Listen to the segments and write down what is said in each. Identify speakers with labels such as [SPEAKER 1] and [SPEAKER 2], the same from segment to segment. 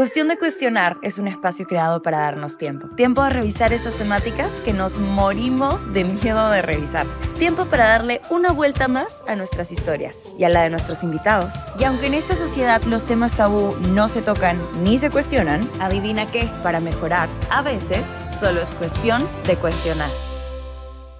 [SPEAKER 1] Cuestión de Cuestionar es un espacio creado para darnos tiempo. Tiempo de revisar esas temáticas que nos morimos de miedo de revisar. Tiempo para darle una vuelta más a nuestras historias y a la de nuestros invitados. Y aunque en esta sociedad los temas tabú no se tocan ni se cuestionan, adivina que para mejorar a veces solo es cuestión de cuestionar.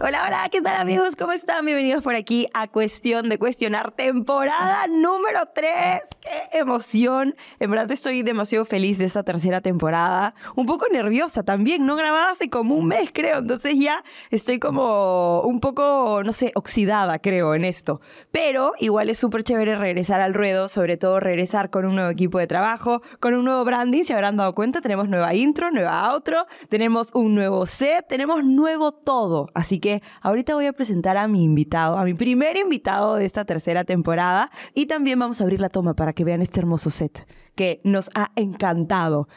[SPEAKER 1] Hola, hola, ¿qué tal amigos? ¿Cómo están? Bienvenidos por aquí a Cuestión de Cuestionar, temporada número 3. ¡Qué emoción! En verdad estoy demasiado feliz de esta tercera temporada. Un poco nerviosa también, no grababa hace como un mes, creo. Entonces ya estoy como un poco, no sé, oxidada, creo, en esto. Pero igual es súper chévere regresar al ruedo, sobre todo regresar con un nuevo equipo de trabajo, con un nuevo branding. Si habrán dado cuenta, tenemos nueva intro, nueva outro, tenemos un nuevo set, tenemos nuevo todo. Así que ahorita voy a presentar a mi invitado, a mi primer invitado de esta tercera temporada. Y también vamos a abrir la toma para que vean este hermoso set que nos ha encantado.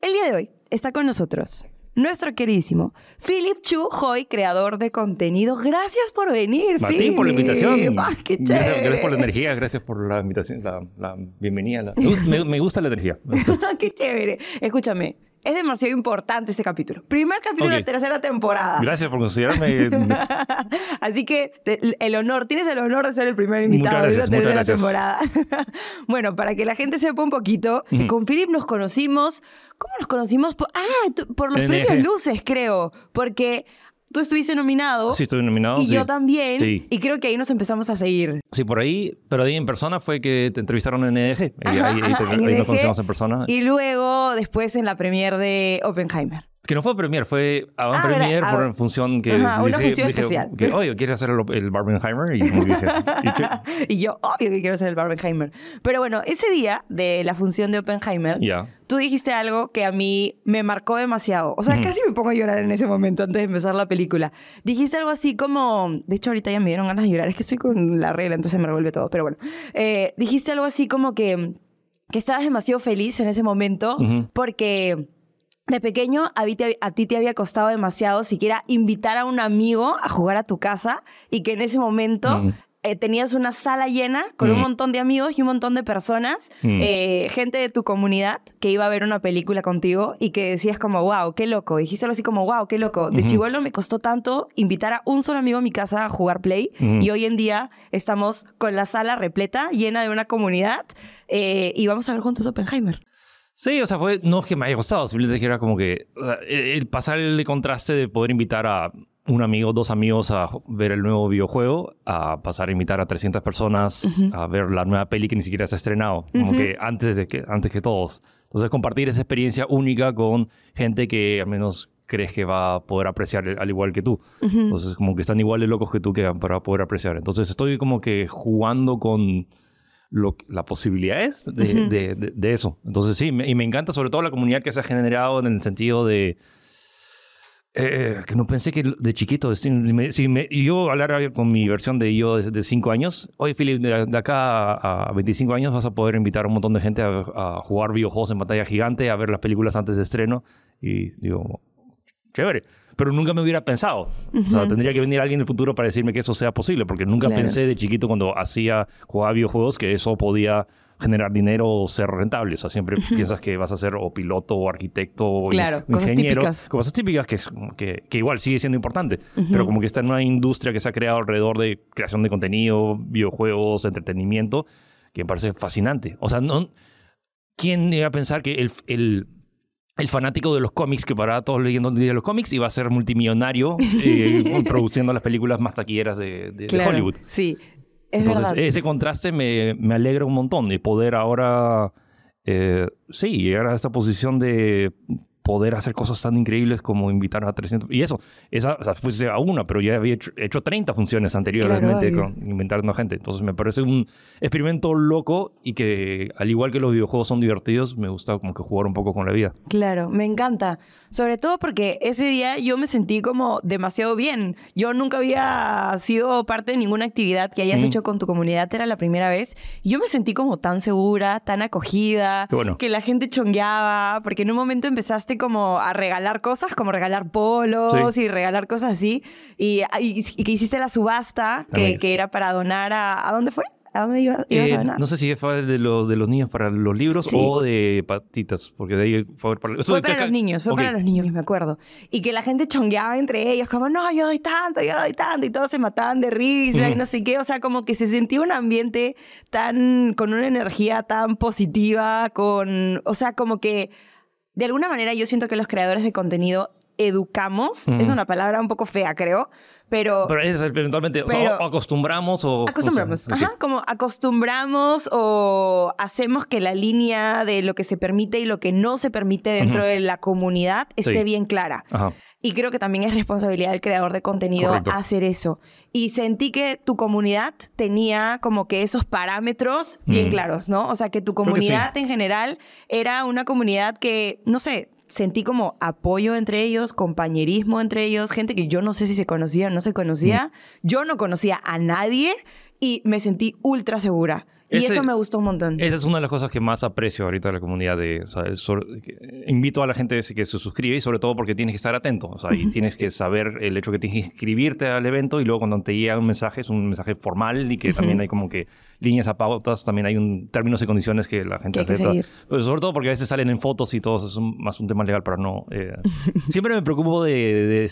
[SPEAKER 1] El día de hoy está con nosotros nuestro queridísimo Philip Chu Hoy, creador de contenido. Gracias por venir, Martín, Philip. por la invitación. Ah, qué gracias, gracias, por la energía,
[SPEAKER 2] gracias por la invitación, la, bienvenida. me, me, gusta la energía.
[SPEAKER 1] qué chévere. Escúchame, es demasiado importante este capítulo. Primer capítulo de la tercera temporada.
[SPEAKER 2] Gracias por considerarme. Eh,
[SPEAKER 1] Así que el honor, tienes el honor de ser el primer invitado de la tercera temporada. bueno, para que la gente sepa un poquito, con Philip nos conocimos. ¿Cómo nos conocimos? ah, por los premios Luces, creo. Porque tú estuviste nominado. Sí, nominado. Y yo también. Y creo que ahí nos empezamos a seguir.
[SPEAKER 2] Sí, por ahí, pero ahí en persona fue que te entrevistaron en EDG. ahí, nos e conocimos en persona. Y
[SPEAKER 1] luego, después en la premier de Oppenheimer.
[SPEAKER 2] Que no fue Premier, fue Avant ah, Premier por una función que. una función especial. Que, obvio, quiero hacer el, Barbenheimer. Y, dije,
[SPEAKER 1] ¿y, yo, obvio que quiero hacer el Barbenheimer. Pero bueno, ese día de la función de Oppenheimer, tú dijiste algo que a mí me marcó demasiado. O sea, casi me pongo a llorar en ese momento antes de empezar la película. Dijiste algo así como. De hecho, ahorita ya me dieron ganas de llorar. Es que estoy con la regla, entonces me revuelve todo. Pero bueno, eh, dijiste algo así como que, que estabas demasiado feliz en ese momento porque de pequeño a, ti te había costado demasiado siquiera invitar a un amigo a jugar a tu casa y que en ese momento mm. eh, tenías una sala llena con un mm. montón de amigos y un montón de personas, mm. eh, gente de tu comunidad que iba a ver una película contigo y que decías como, wow, qué loco. dijiste algo así como, wow, qué loco. De chibuelo me costó tanto invitar a un solo amigo a mi casa a jugar play y hoy en día estamos con la sala repleta, llena de una comunidad eh, y vamos a ver juntos Oppenheimer.
[SPEAKER 2] Sí, o sea, fue, no es que me haya gustado, simplemente que era como que el pasar el contraste de poder invitar a un amigo, dos amigos a ver el nuevo videojuego, a pasar a invitar a 300 personas a ver la nueva peli que ni siquiera se ha estrenado, como que antes de que antes que todos. Entonces compartir esa experiencia única con gente que al menos crees que va a poder apreciar al igual que tú. Entonces como que están igual de locos que tú que van para poder apreciar. Entonces estoy como que jugando con la posibilidad es de, de, de, eso. Entonces sí, y me encanta sobre todo la comunidad que se ha generado en el sentido de... Eh, que no pensé que de chiquito, si, me, yo hablara con mi versión de yo de 5 años, oye Philip, de, acá a, 25 años vas a poder invitar un montón de gente a, a, jugar videojuegos en batalla gigante, a ver las películas antes de estreno, y digo, chévere pero nunca me hubiera pensado. O sea, tendría que venir alguien en el futuro para decirme que eso sea posible, porque nunca pensé de chiquito cuando hacía, jugaba videojuegos que eso podía generar dinero o ser rentable. O sea, siempre piensas que vas a ser o piloto o arquitecto o ingeniero. Cosas típicas. Cosas típicas que, que, igual sigue siendo importante, pero como que está en una industria que se ha creado alrededor de creación de contenido, videojuegos, entretenimiento, que me parece fascinante. O sea, no, ¿quién iba a pensar que el el fanático de los cómics que para todos leyendo el día de los cómics y iba a ser multimillonario eh, produciendo las películas más taquilleras de, Hollywood. Sí. Entonces, ese contraste me, alegra un montón de poder ahora, eh, sí, llegar a esta posición de poder hacer cosas tan increíbles como invitar a 300. Y eso, esa o sea, fuese a una, pero ya había hecho, 30 funciones anteriormente claro, con inventando gente. Entonces me parece un experimento loco y que al igual que los videojuegos son divertidos, me gusta como que jugar un poco con la vida.
[SPEAKER 1] Claro, me encanta. Sobre todo porque ese día yo me sentí como demasiado bien. Yo nunca había sido parte de ninguna actividad que hayas hecho con tu comunidad, era la primera vez. Yo me sentí como tan segura, tan acogida, que la gente chongueaba, porque en un momento empezaste como a regalar cosas, como regalar polos y regalar cosas así. Y, que hiciste la subasta, que, era para donar a... ¿A dónde fue? ¿A dónde iba, ibas a eh, donar? No sé
[SPEAKER 2] si fue de los, de los niños para los libros o de patitas, porque de ahí fue para, fue para los niños, fue para los
[SPEAKER 1] niños, me acuerdo. Y que la gente chongueaba entre ellos, como, no, yo doy tanto, yo doy tanto, y todos se mataban de risa y no sé qué. O sea, como que se sentía un ambiente tan, con una energía tan positiva, con, o sea, como que de alguna manera yo siento que los creadores de contenido educamos, es una palabra un poco fea, creo, pero... Pero
[SPEAKER 2] es eventualmente, o acostumbramos o... Acostumbramos, ajá,
[SPEAKER 1] como acostumbramos o hacemos que la línea de lo que se permite y lo que no se permite dentro de la comunidad esté bien clara. Ajá. Y creo que también es responsabilidad del creador de contenido hacer eso. Y sentí que tu comunidad tenía como que esos parámetros bien mm. claros, ¿no? O sea, que tu comunidad en general era una comunidad que, no sé, sentí como apoyo entre ellos, compañerismo entre ellos, gente que yo no sé si se conocía o no se conocía. Mm. Yo no conocía a nadie y me sentí ultra segura y eso me gustó un montón. Esa es una
[SPEAKER 2] de las cosas que más aprecio ahorita de la comunidad. De, invito a la gente que se suscribe y sobre todo porque tienes que estar atento. O sea, y tienes que saber el hecho que tienes que inscribirte al evento y luego cuando te llega un mensaje es un mensaje formal y que también hay como que líneas a pautas, también hay un términos y condiciones que la gente que Pero sobre todo porque a veces salen en fotos y todo, es más un tema legal para no... Eh, siempre me preocupo de,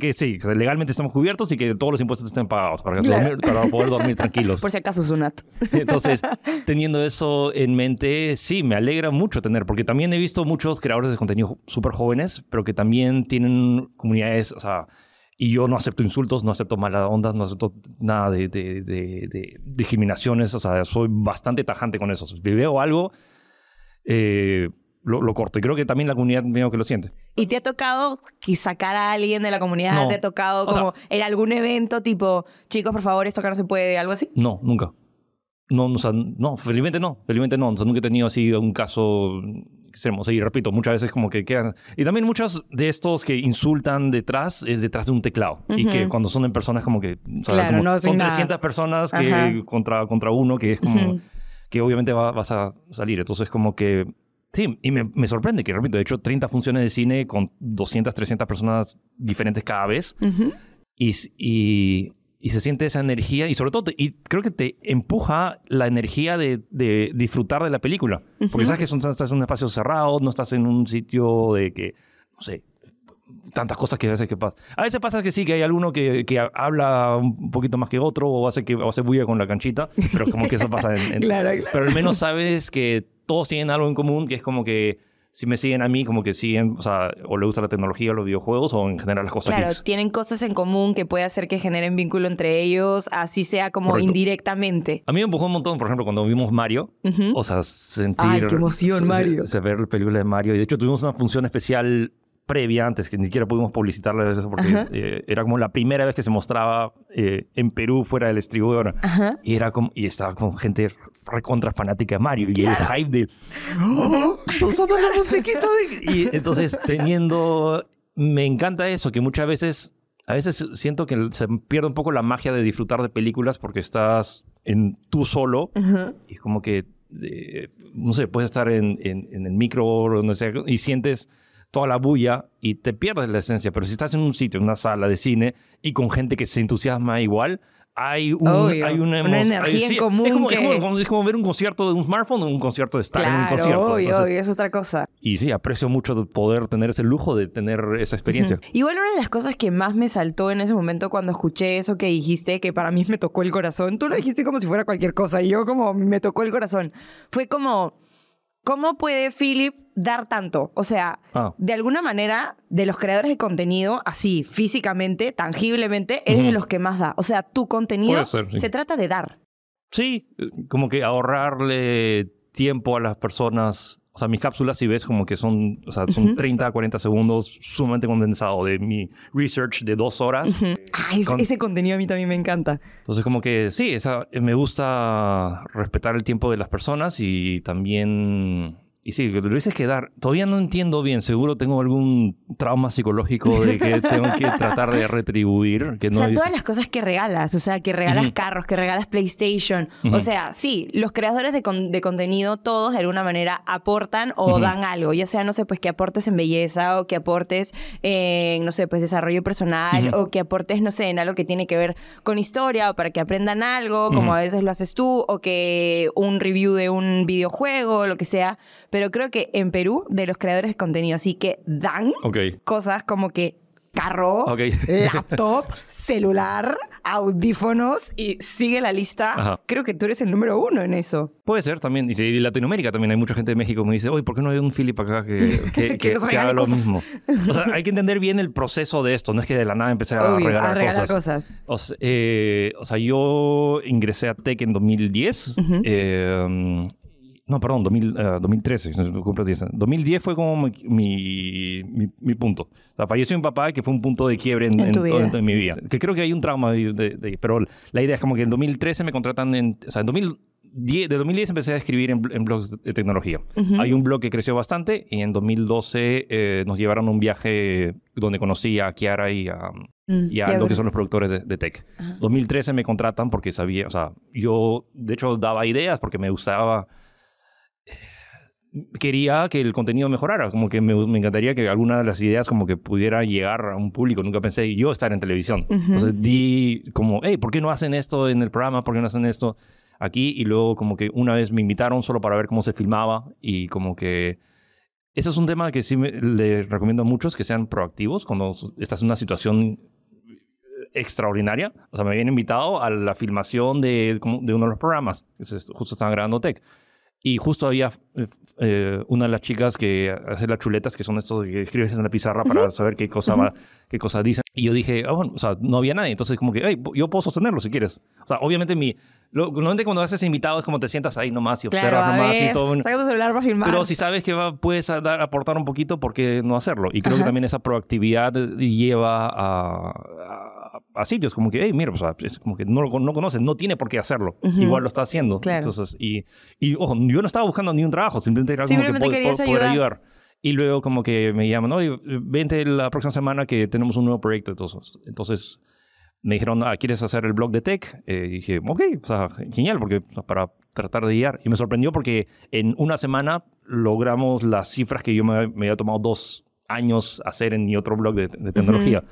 [SPEAKER 2] que, sí, legalmente estamos cubiertos y que todos los impuestos estén pagados para, para poder dormir tranquilos.
[SPEAKER 1] Por si acaso es un at. Entonces,
[SPEAKER 2] teniendo eso en mente, sí, me alegra mucho tener, porque también he visto muchos creadores de contenido súper jóvenes, pero que también tienen comunidades, o sea, y yo no acepto insultos, no acepto malas ondas, no acepto nada de, de, discriminaciones. O sea, soy bastante tajante con eso. Si veo algo, eh, lo, corto. Y creo que también la comunidad medio que lo siente.
[SPEAKER 1] ¿Y te ha tocado sacar a alguien de la comunidad? ¿Te ha tocado como en algún evento tipo, chicos, por favor, esto acá no se puede, algo así?
[SPEAKER 2] No, nunca. No, no, felizmente no, felizmente no. nunca he tenido así un caso y repito, muchas veces como que quedan... Y también muchos de estos que insultan detrás es detrás de un teclado. Y que cuando son en personas como que... O claro, son 300 personas que contra, contra uno que es como... Que obviamente vas a salir. Entonces como que... Sí, y me, me, sorprende que, repito, de hecho 30 funciones de cine con 200, 300 personas diferentes cada vez. y y se siente esa energía y sobre todo y creo que te empuja la energía de, disfrutar de la película. Porque sabes que son, estás en un espacio cerrado, no estás en un sitio de que, no sé, tantas cosas que a veces que pasa. A veces pasa que sí, que hay alguno que, que habla un poquito más que otro o hace, que, hace bulla con la canchita, pero como que eso pasa en... claro, claro. Pero al menos sabes que todos tienen algo en común, que es como que si me siguen a mí, como que siguen, o sea, o le gusta la tecnología o los videojuegos o en general las cosas. Claro,
[SPEAKER 1] tienen cosas en común que puede hacer que generen vínculo entre ellos, así sea como indirectamente.
[SPEAKER 2] A mí me empujó un montón, por ejemplo, cuando vimos Mario, o sea, sentir... ¡Ay, qué emoción, Mario! Se, se ver película de Mario. Y de hecho tuvimos una función especial previa, antes que ni siquiera pudimos publicitarla porque eh, era como la primera vez que se mostraba eh, en Perú fuera del distribuidor. Y, y estaba con gente recontra fanática de Mario y el hype de... ¡Oh,
[SPEAKER 1] sé qué y entonces
[SPEAKER 2] teniendo... Me encanta eso, que muchas veces a veces siento que se pierde un poco la magia de disfrutar de películas porque estás en tú solo y como que, eh, no sé, puedes estar en, el micro o y sientes toda la bulla y te pierdes la esencia. Pero si estás en un sitio, en una sala de cine y con gente que se entusiasma igual, hay, hay una, energía en común. Es como, ver un concierto de un smartphone o un concierto de estar en un concierto. Obvio, es otra cosa. Y sí, aprecio mucho poder tener ese lujo de tener esa experiencia.
[SPEAKER 1] Igual una de las cosas que más me saltó en ese momento cuando escuché eso que dijiste, que para mí me tocó el corazón, tú lo dijiste como si fuera cualquier cosa y yo como me tocó el corazón, fue como ¿Cómo puede Philip dar tanto? O sea, ah. de alguna manera, de los creadores de contenido, así, físicamente, tangiblemente, eres de los que más da. O sea, tu contenido se trata de dar.
[SPEAKER 2] Sí, eh, como que ahorrarle tiempo a las personas o sea, mis cápsulas, si ves, como que son, son 30 a 40 segundos sumamente condensado de mi research de dos horas.
[SPEAKER 1] ah, ese contenido a mí también me encanta.
[SPEAKER 2] Entonces, como que sí, esa, me gusta respetar el tiempo de las personas y también y sí, que te lo dices que dar. Todavía no entiendo bien, seguro tengo algún trauma psicológico de que tengo que tratar de retribuir. o sea, todas
[SPEAKER 1] las cosas que regalas, o sea, que regalas carros, que regalas PlayStation. O sea, sí, los creadores de, contenido, todos de alguna manera aportan o dan algo, ya sea, no sé, pues que aportes en belleza o que aportes en, no sé, pues desarrollo personal o que aportes, no sé, en algo que tiene que ver con historia o para que aprendan algo, como a veces lo haces tú, o que un review de un videojuego, lo que sea pero creo que en Perú, de los creadores de contenido, así que dan cosas como que carro, laptop, celular, audífonos y sigue la lista. Creo que tú eres el número uno en eso.
[SPEAKER 2] Puede ser también. Y de Latinoamérica también hay mucha gente de México que me dice, oye, ¿por qué no hay un Philip acá que, haga lo mismo?
[SPEAKER 1] O sea, hay que entender bien
[SPEAKER 2] el proceso de esto. No es que de la nada empecé a, regalar, cosas. Eh, o, sea, yo ingresé a Tech en 2010. No, perdón, 2013, 2010 eh, fue como mi, mi, punto. O sea, falleció mi papá, que fue un punto de quiebre en, en, mi vida. Que creo que hay un trauma, de, de, pero la idea es como que en 2013 me contratan, en, o sea, en 2010, de 2010 empecé a escribir en, blogs de tecnología. Hay un blog que creció bastante y en 2012 eh, nos llevaron a un viaje donde conocí a Kiara y a, mm, y a lo que son los productores de, tech. 2013 me contratan porque sabía, o sea, yo de hecho daba ideas porque me usaba quería que el contenido mejorara, como que me, me, encantaría que alguna de las ideas como que pudiera llegar a un público, nunca pensé yo estar en televisión. Entonces di como, hey, ¿por qué no hacen esto en el programa? ¿Por qué no hacen esto aquí? Y luego como que una vez me invitaron solo para ver cómo se filmaba y como que... Ese es un tema que sí le recomiendo a muchos que sean proactivos cuando estás en una situación extraordinaria. O sea, me habían invitado a la filmación de, de uno de los programas, que justo estaban grabando Tech. Y justo había eh, una de las chicas que hace las chuletas, que son estos que escribes en la pizarra para saber qué cosa, va, qué cosa dicen. Y yo dije, ah, bueno, o sea, no había nadie. Entonces, como que, hey, yo puedo sostenerlo si quieres. O sea, obviamente, mi. normalmente cuando haces invitado es como te sientas ahí nomás y observas nomás y todo. Pero si sabes que va, puedes dar, aportar un poquito, ¿por qué no hacerlo? Y creo que también esa proactividad lleva a a sitios como que, hey, mira, es como que no lo no conoce, no tiene por qué hacerlo. Igual lo está haciendo. Entonces, y, ojo, yo no estaba buscando ni un trabajo, simplemente era que ayudar. Y luego como que me llaman, oye, vente la próxima semana que tenemos un nuevo proyecto. Entonces, me dijeron, ah, ¿quieres hacer el blog de tech? Eh, y dije, ok, genial, porque para tratar de guiar. Y me sorprendió porque en una semana logramos las cifras que yo me, había tomado dos años hacer en mi otro blog de, tecnología.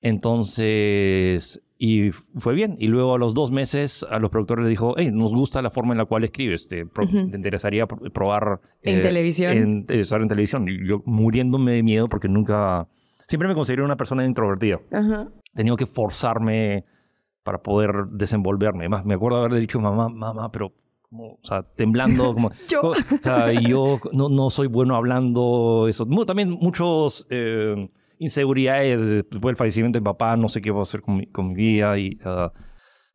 [SPEAKER 2] Entonces, y fue bien. Y luego a los dos meses a los productores les dijo, hey, nos gusta la forma en la cual escribes, te, interesaría probar... ¿En eh, televisión? En, estar en televisión. Y yo muriéndome de miedo porque nunca... Siempre me consideré una persona introvertida. Tenía que forzarme para poder desenvolverme. Más, me acuerdo haberle dicho, mamá, mamá, pero... Como, o sea, temblando, como... yo. yo no, no soy bueno hablando, eso. También muchos... Eh, inseguridades, después del fallecimiento de mi papá, no sé qué voy a hacer con mi, vida. Y, ah.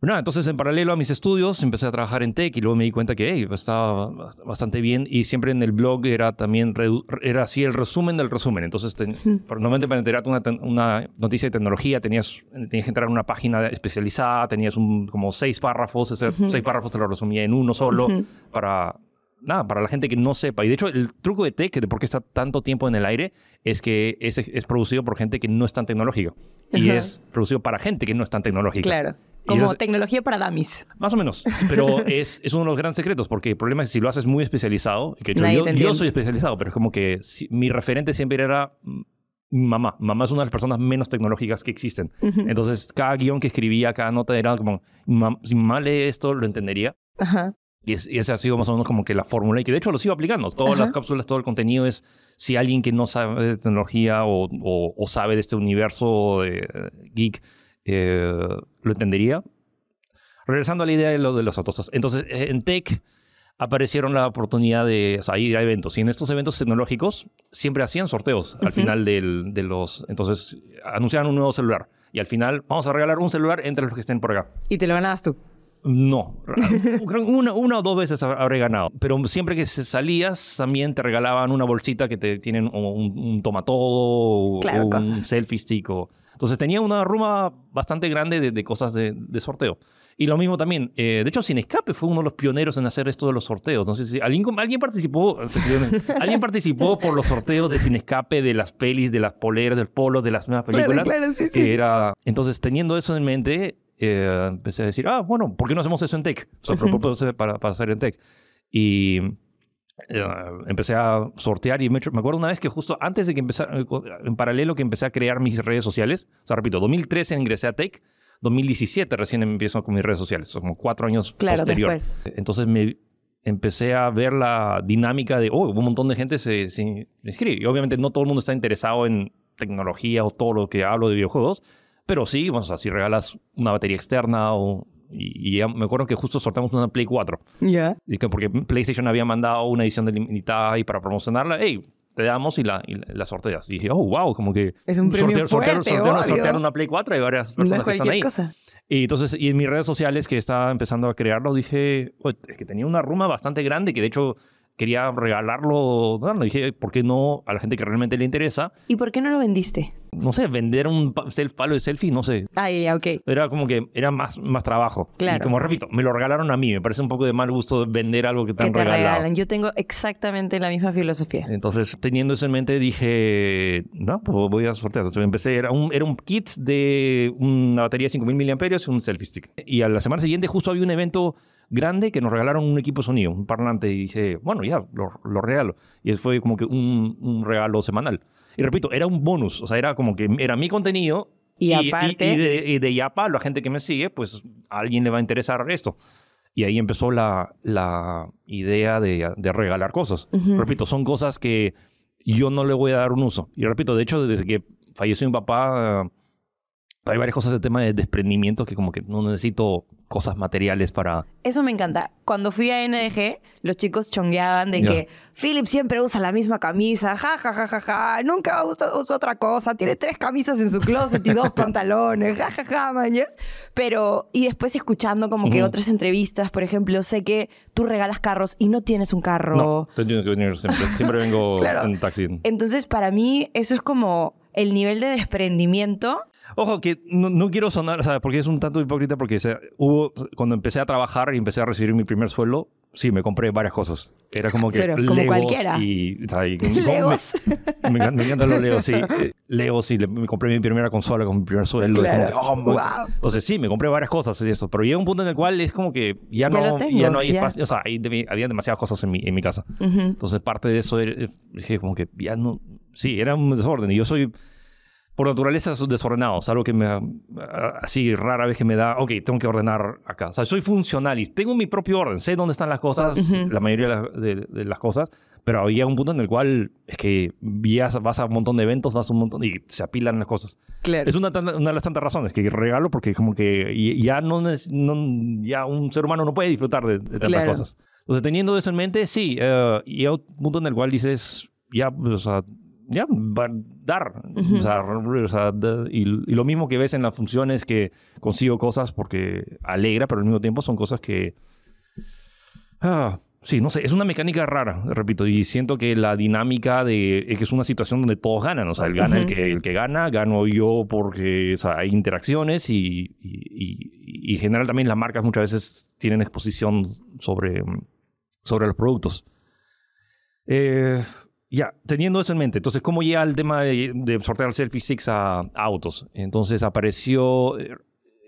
[SPEAKER 2] entonces en paralelo a mis estudios empecé a trabajar en tech y luego me di cuenta que estaba bastante bien y siempre en el blog era también, era así el resumen del resumen. Entonces, normalmente para enterarte una, una, noticia de tecnología tenías, tenías que entrar a en una página especializada, tenías como seis párrafos, ese, seis párrafos te lo resumía en uno solo para nada, para la gente que no sepa. Y de hecho, el truco de Tech, de por qué está tanto tiempo en el aire, es que es, es producido por gente que no es tan tecnológica. Y es producido para gente que no es tan tecnológica. Claro. Como tecnología
[SPEAKER 1] para dummies. Más o menos. Pero
[SPEAKER 2] es, es, uno de los grandes secretos, porque el problema es que si lo haces muy especializado, que yo, soy especializado, pero es como que mi referente siempre era mamá. Mamá es una de las personas menos tecnológicas que existen. Entonces, cada guión que escribía, cada nota era como, si mal lee esto, lo entendería. Ajá. Y, es, esa ha sido más o menos como que la fórmula y que de hecho lo sigo aplicando. Todas las cápsulas, todo el contenido es si alguien que no sabe de tecnología o, sabe de este universo eh, geek eh, lo entendería. Regresando a la idea de los autos Entonces, eh, en tech aparecieron la oportunidad de o sea, ir a eventos. Y en estos eventos tecnológicos siempre hacían sorteos al final de los... Entonces, anunciaban un nuevo celular. Y al final, vamos a regalar un celular entre los que estén por acá. Y te lo ganabas tú. No, una, o dos veces habré ganado, pero siempre que salías también te regalaban una bolsita que te tienen un, tomatodo un selfie stick. O... Entonces tenía una ruma bastante grande de, cosas de, sorteo. Y lo mismo también, eh, de hecho Sin Escape fue uno de los pioneros en hacer esto de los sorteos. No sé si alguien, alguien participó, alguien participó por los sorteos de Sin Escape, de las pelis, de las poleras, del polo, de las nuevas películas. Claro, sí, Era, entonces teniendo eso en mente, eh, empecé a decir, ah, bueno, ¿por qué no hacemos eso en tech? O sea, hacemos para, para hacer en tech. Y eh, empecé a sortear y me, acuerdo una vez que justo antes de que empezara, eh, en paralelo que empecé a crear mis redes sociales, o sea, repito, 2013 ingresé a tech, 2017 recién empiezo con mis redes sociales, son como cuatro años claro, posterior. Después. Entonces me empecé a ver la dinámica de, oh, un montón de gente se, se inscribe. Y obviamente no todo el mundo está interesado en tecnología o todo lo que hablo de videojuegos, pero sí, vamos o si regalas una batería externa o y, me acuerdo que justo sortamos una Play 4. Ya. porque PlayStation había mandado una edición delimitada y para promocionarla, hey, te damos y la, sorteas. Y dije, oh, wow, como que. Es un premio sortear, fuerte, sortear, sortear una Play 4 y varias personas están Y entonces, y en mis redes sociales que estaba empezando a crearlo, dije, oh, es que tenía una ruma bastante grande, que de hecho quería regalarlo, no Dije, ¿por qué no a la gente que realmente le interesa? ¿Y por qué no lo vendiste? No sé, vender un palo de selfie, no sé. Ah, ya, ok. Era como que era más, más trabajo. Claro. Y como repito, me lo regalaron a mí. Me parece un poco de mal gusto vender algo que te, que te regalado. Regalan.
[SPEAKER 1] Yo tengo exactamente la misma filosofía.
[SPEAKER 2] Entonces, teniendo eso en mente, dije, no, pues voy a sortear. Entonces empecé, era un, era un kit de una batería de 5000 mAh, un selfie stick. Y a la semana siguiente justo había un evento grande que nos regalaron un equipo de sonido, un parlante, y dice bueno, ya, lo, regalo. Y fue como que un, regalo semanal. Y repito, era un bonus, o sea, era como que era mi contenido. Y, aparte... Y, de, Yapa, la gente que me sigue, pues a alguien le va a interesar esto. Y ahí empezó la, la idea de, regalar cosas. Repito, son cosas que yo no le voy a dar un uso. Y repito, de hecho, desde que falleció mi papá hay varias cosas de tema de desprendimiento que como que no necesito cosas materiales para...
[SPEAKER 1] Eso me encanta. Cuando fui a NDG, los chicos chongueaban de que Philip siempre usa la misma camisa, ja, ja, ja, ja, ja, nunca usa, otra cosa, tiene tres camisas en su closet y dos pantalones, ja, ja, ja, Pero, y después escuchando como que otras entrevistas, por ejemplo, sé que tú regalas carros y no tienes un carro. No,
[SPEAKER 2] tengo que venir siempre, siempre vengo en taxi.
[SPEAKER 1] Entonces, para mí, eso es como el nivel de desprendimiento
[SPEAKER 2] Ojo, que no, quiero sonar, ¿sabes porque es un tanto hipócrita, porque sea, hubo, cuando empecé a trabajar y empecé a recibir mi primer sueldo, sí, me compré varias cosas. Era como que Pero, cualquiera. y... O ¿Legos? Me, me, los Legos, sí. Eh, Legos y me compré mi primera consola con mi primer sueldo. Oh, entonces sí, me compré varias cosas y eso. Pero llega un punto en el cual es como que ya, no, no hay espacio. O sea, había demasiadas cosas en mi, en mi casa. Entonces parte de eso eh, dije como que ya no... Sí, era un desorden. Y yo soy por naturaleza desordenado. Es algo que me. Ah, así rara vez que me da. Ok, tengo que ordenar acá. O sea, soy funcionalista. Tengo mi propio orden. Sé dónde están las cosas, la mayoría de, las cosas. Pero había un punto en el cual es que vas a un montón de eventos, vas a un montón y se apilan las cosas. Claro. Es una, de las tantas razones que regalo porque como que ya no, ya un ser humano no puede disfrutar de, de tantas cosas. Entonces teniendo eso en mente, sí, eh, y hay un punto en el cual dices, ya, pues, o sea, ya, dar. a dar y, lo mismo que ves en las funciones que consigo cosas porque alegra, pero al mismo tiempo son cosas que... Ah, sí, no sé, es una mecánica rara, repito, y siento que la dinámica de es que es una situación donde todos ganan, o sea, el gana el, que, el que gana, gano yo porque hay interacciones y, y, general también las marcas muchas veces tienen exposición sobre, sobre los productos. Eh, ya, teniendo eso en mente, entonces, ¿cómo llega el tema de, sortear el Selfie a, autos? Entonces apareció eh,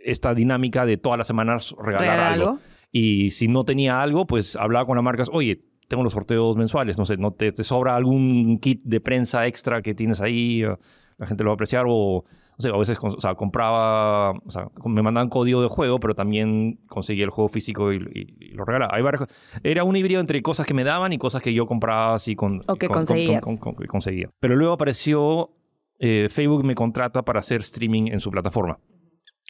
[SPEAKER 2] esta dinámica de todas las semanas regalar, algo? Y si no tenía algo, pues hablaba con las marcas, oye, tengo los sorteos mensuales, no sé, ¿no te sobra algún kit de prensa extra que tienes ahí? Eh, la gente lo va a apreciar o o sea, a veces o sea, compraba, o sea, me mandaban código de juego, pero también conseguía el juego físico y, lo regalaba. varios, era un híbrido entre cosas que me daban y cosas que yo compraba así con... O que con, conseguía. Pero luego apareció, eh, Facebook me contrata para hacer streaming en su plataforma.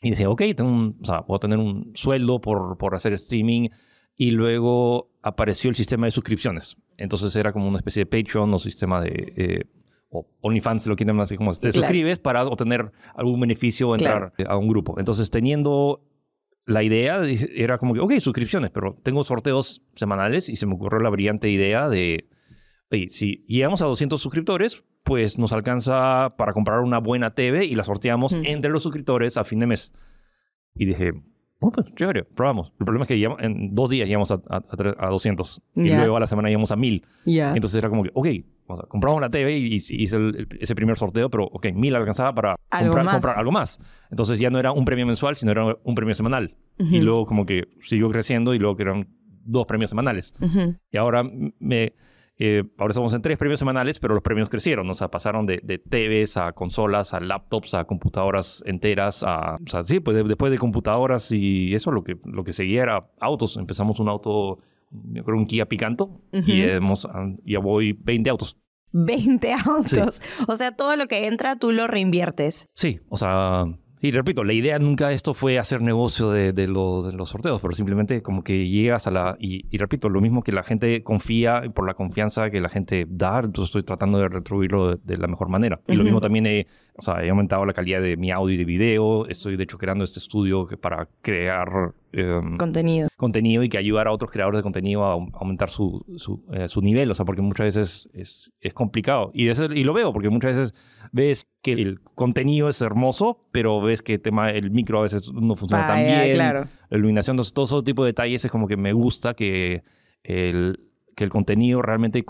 [SPEAKER 2] Y dije, ok, tengo o sea, puedo tener un sueldo por, por hacer streaming. Y luego apareció el sistema de suscripciones. Entonces era como una especie de Patreon o sistema de... Eh, o OnlyFans, si lo quieren así como, te suscribes para obtener algún beneficio o entrar a un grupo. Entonces, teniendo la idea, era como que, ok, suscripciones, pero tengo sorteos semanales y se me ocurrió la brillante idea de, si llegamos a 200 suscriptores, pues nos alcanza para comprar una buena TV y la sorteamos entre los suscriptores a fin de mes. Y dije, bueno, oh, pues chévere, probamos. El problema es que en dos días llegamos a, 200 y luego a la semana llegamos a 1000. Entonces era como que, ok, o sea, compramos la TV y, hice ese primer sorteo, pero ok, mil alcanzaba para comprar, algo más. Entonces ya no era un premio mensual, sino era un premio semanal. Y luego como que siguió creciendo y luego que eran dos premios semanales. Y ahora me... Eh, ahora estamos en tres premios semanales, pero los premios crecieron, o sea, pasaron de, TVs a consolas, a laptops, a computadoras enteras, a, o sea, sí, pues después de computadoras y eso, lo que, lo que seguía era autos. Empezamos un auto yo creo, un Kia Picanto y hemos, ah, ya voy 20 autos.
[SPEAKER 1] 20 autos. O sea, todo lo que entra tú lo reinviertes.
[SPEAKER 2] Sí, o sea, y repito, la idea nunca de esto fue hacer negocio de, los sorteos, pero simplemente como que llegas a la... Y, repito, lo mismo que la gente confía por la confianza que la gente da, entonces estoy tratando de retribuirlo de, la mejor manera. Y lo mismo también he, o sea, he aumentado la calidad de mi audio y de video, estoy de hecho creando este estudio para crear... Em, contenido. Contenido y que ayudar a otros creadores de contenido a, aumentar su, eh, su, nivel, o sea, porque muchas veces es, es complicado. Y, eso, y lo veo, porque muchas veces ves que el contenido es hermoso, pero ves que el tema el micro a veces no funciona tan bien. La iluminación, todo ese tipo de detalles es como que me gusta que el, que el contenido realmente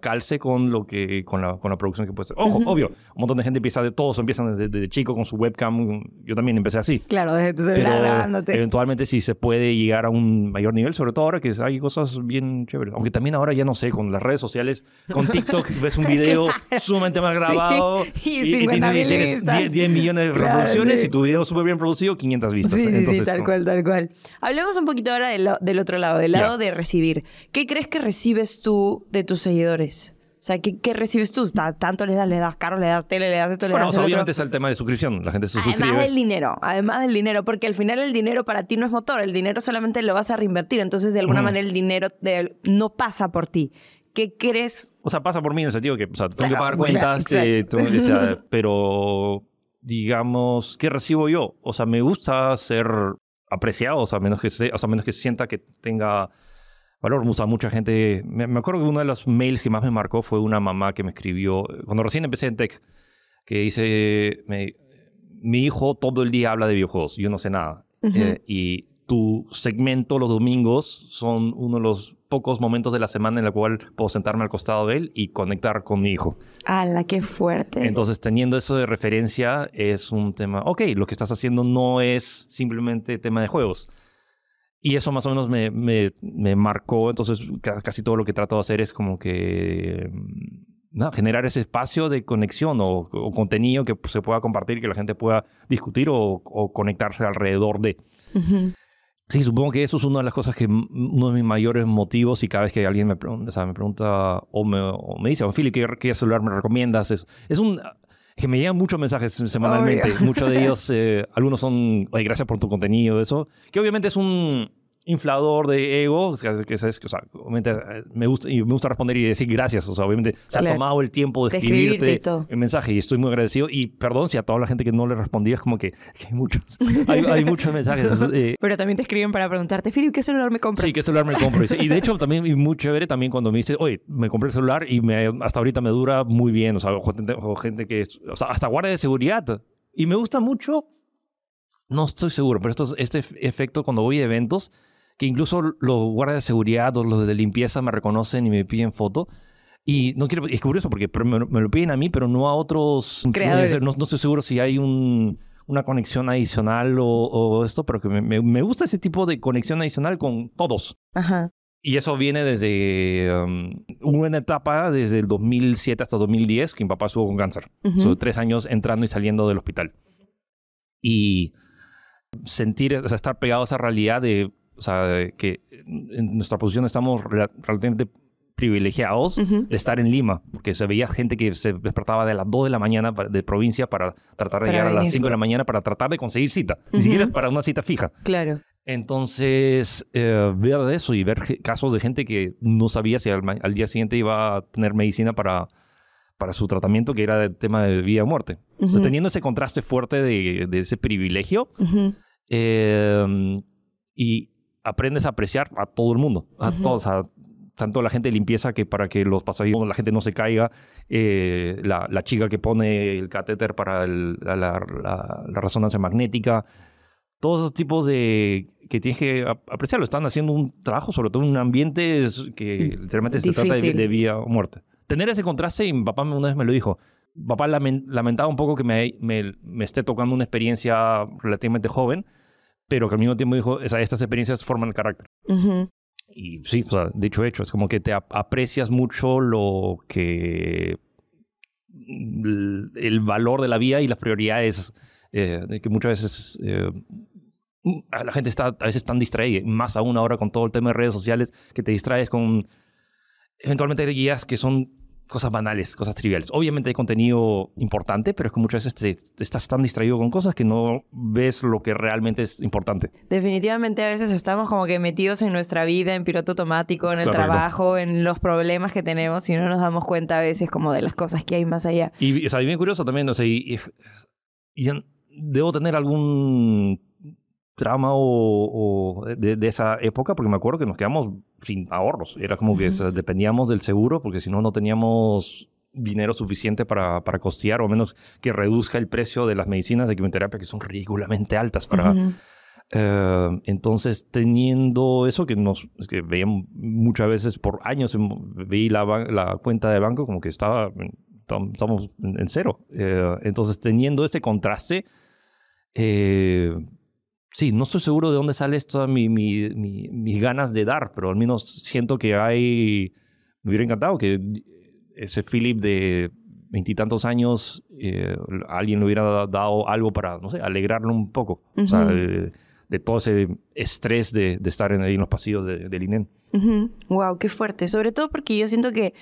[SPEAKER 2] calce con lo que con la, con la producción que puede ser. Ojo, obvio, un montón de gente empieza de todos, empiezan desde, chico con su webcam. Yo también empecé así.
[SPEAKER 1] Claro, desde tu celular grabándote.
[SPEAKER 2] Eventualmente sí se puede llegar a un mayor nivel, sobre todo ahora que hay cosas bien chéveres. Aunque también ahora ya no sé, con las redes sociales, con TikTok ves un video sumamente mal grabado y, 50 10, millones de reproducciones y tu video súper bien producido, 500 vistas. Sí, sí tal cual,
[SPEAKER 1] tal cual. Hablemos un poquito ahora del otro lado, del lado de recibir. ¿Qué crees que recibe recibes tú de tus seguidores? O sea, ¿qué, ¿qué, recibes tú? Tanto le das, le das caro, le das tele, le das esto, les bueno, das obviamente otro? está
[SPEAKER 2] el tema de suscripción. La gente se además suscribe. Además del
[SPEAKER 1] dinero, además del dinero, porque al final el dinero para ti no es motor, el dinero solamente lo vas a reinvertir. Entonces, de alguna manera, el dinero de, no pasa por ti. ¿Qué crees?
[SPEAKER 2] O sea, pasa por mí en el sentido que o sea, tengo que pagar cuentas, eh, pero digamos, ¿qué recibo yo? O sea, me gusta ser apreciado, o sea, menos que, se, o sea, menos que sienta que tenga valor. Mucha, mucha gente. Me, acuerdo que uno de los mails que más me marcó fue una mamá que me escribió cuando recién empecé en tech, que dice: Mi hijo todo el día habla de videojuegos, yo no sé nada. Eh, y tu segmento los domingos son uno de los pocos momentos de la semana en la cual puedo sentarme al costado de él y conectar con mi hijo.
[SPEAKER 1] ¡Hala, qué fuerte!
[SPEAKER 2] Entonces, teniendo eso de referencia, es un tema, ok, lo que estás haciendo no es simplemente tema de juegos. Y eso más o menos me, marcó. Entonces, casi todo lo que trato de hacer es como que mm, generar ese espacio de conexión o, contenido que se pueda compartir, que la gente pueda discutir o, conectarse alrededor de. Sí, supongo que eso es una de las cosas que mm, uno de mis mayores motivos y cada vez que alguien me pregunta, o, me pregunta, o, me, dice, Filipe, ¿qué, ¿qué, celular me recomiendas? Es, es un, que me llegan muchos mensajes semanalmente, muchos de ellos, eh, algunos son, ay gracias por tu contenido, eso, que obviamente es un inflador de ego, que es, que o sea, eh, me gusta, y me gusta responder y decir gracias, o sea, obviamente se ha tomado el tiempo de, escribirte, el mensaje y estoy muy agradecido y perdón si a toda la gente que no le respondí es como que,
[SPEAKER 1] hay muchos, hay, muchos mensajes. Eh, pero también te escriben para preguntarte, Filipe ¿qué celular me compro? Sí, ¿qué
[SPEAKER 2] celular me compro? Y de hecho también y muy chévere también cuando me dice oye, me compré el celular y hasta ahorita me dura muy bien, o sea, gente, gente que, o sea, hasta guardia de seguridad y me gusta mucho, no estoy seguro, pero esto, este efecto cuando voy a eventos que incluso los guardias de seguridad o los de limpieza me reconocen y me piden foto. Y no quiero, es curioso porque me, lo piden a mí, pero no a otros No, no estoy seguro si hay una conexión adicional o, esto, pero que me, gusta ese tipo de conexión adicional con todos. Ajá. Y eso viene desde um, una etapa desde el 2007 hasta 2010 que mi papá estuvo con cáncer. Uh tres años entrando y saliendo del hospital. Y sentir, o sea, estar pegado a esa realidad de o sea, que en nuestra posición estamos realmente relativamente privilegiados de estar en Lima, porque se veía gente que se despertaba de las 2 de la mañana de provincia para tratar de llegar a las 5 de la mañana para tratar de conseguir cita, ni siquiera para una cita fija. Claro. Entonces, eh, ver eso y ver casos de gente que no sabía si al, día siguiente iba a tener medicina para, para su tratamiento, que era el tema de vida o muerte. teniendo ese contraste fuerte de, ese privilegio, em, y, aprendes a apreciar a todo el mundo, a todos, a tanto la gente de limpieza que para que los pasajeros, la gente no se caiga, eh, la, chica que pone el catéter para la, resonancia magnética, todos esos tipos de que tienes que apreciarlo. Están haciendo un trabajo, sobre todo en un ambiente que mm, literalmente se trata de, vida o muerte. Tener ese contraste, y mi papá una vez me lo dijo, papá lamentaba un poco que me esté tocando una experiencia relativamente joven, pero que al mismo tiempo dijo, estas experiencias forman el carácter. Y sí, o dicho hecho, es como que te aprecias mucho lo que el valor de la vida y las prioridades eh, que muchas veces eh, la gente está a veces tan distraída, más aún ahora con todo el tema de redes sociales, que te distraes con eventualmente guías que son cosas banales, cosas triviales. Obviamente hay contenido importante, pero es que muchas veces te, estás tan distraído con cosas que no ves lo que realmente es importante.
[SPEAKER 1] Definitivamente a veces estamos como que metidos en nuestra vida, en piloto automático, en el trabajo, en los problemas que tenemos y no nos damos cuenta a veces como de las cosas que hay más allá.
[SPEAKER 2] Y bien curioso también, no sé, y debo tener algún trama o, de, esa época, porque me acuerdo que nos quedamos sin ahorros. Era como que dependíamos del seguro, porque si no, no teníamos dinero suficiente para, para costear, o menos que reduzca el precio de las medicinas de quimioterapia, que son ridículamente altas para... Eh, entonces, teniendo eso que nos que muchas veces por años, em, vi la, cuenta de banco como que estaba, estamos en cero. Eh, entonces, teniendo este contraste, eh, sí, no estoy seguro de dónde sale todas mis ganas de dar, pero al menos siento que hay, me hubiera encantado que ese Philip de veintitantos años, eh, alguien le hubiera dado algo para, no sé, alegrarlo un poco. O sea, de, todo ese estrés de, estar en, ahí en los pasillos del de INEN.
[SPEAKER 1] Wow, qué fuerte. Sobre todo porque yo siento que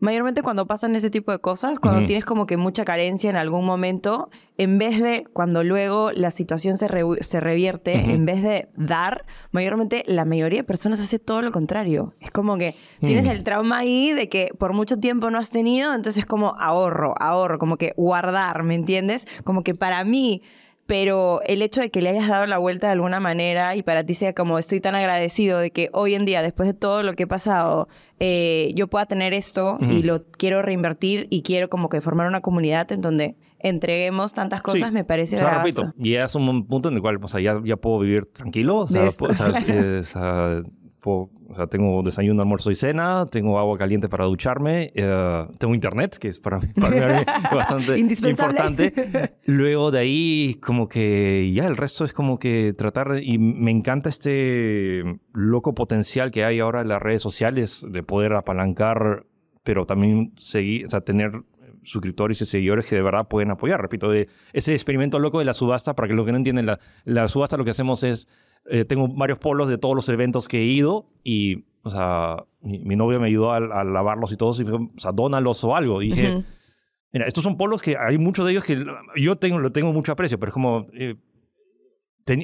[SPEAKER 1] mayormente cuando pasan ese tipo de cosas, cuando tienes como que mucha carencia en algún momento, en vez de cuando luego la situación se, revierte, en vez de dar, mayormente la mayoría de personas hace todo lo contrario. Es como que mm. tienes el trauma ahí de que por mucho tiempo no has tenido, entonces como ahorro, ahorro, como que guardar, ¿me entiendes? Como que para mí pero el hecho de que le hayas dado la vuelta de alguna manera y para ti sea como estoy tan agradecido de que hoy en día, después de todo lo que he pasado, eh, yo pueda tener esto y lo quiero reinvertir y quiero como que formar una comunidad en donde entreguemos tantas cosas, me parece y
[SPEAKER 2] es un punto en el cual, ya, puedo vivir tranquilo, o sea, tengo desayuno, almuerzo y cena, tengo agua caliente para ducharme, eh, tengo internet, que es para mí, bastante importante. Luego de ahí, como que ya el resto es como que tratar, y me encanta este loco potencial que hay ahora en las redes sociales de poder apalancar, pero también seguir, o sea, tener suscriptores y seguidores que de verdad pueden apoyar. Repito, de ese experimento loco de la subasta, para que los que no entienden, la, la subasta lo que hacemos es eh, tengo varios polos de todos los eventos que he ido y, o sea, mi, novio novia me ayudó a, lavarlos y todos y o sea, dónalos o algo. Y dije, mira, estos son polos que hay muchos de ellos que yo tengo, lo tengo mucho aprecio, pero es como... Eh,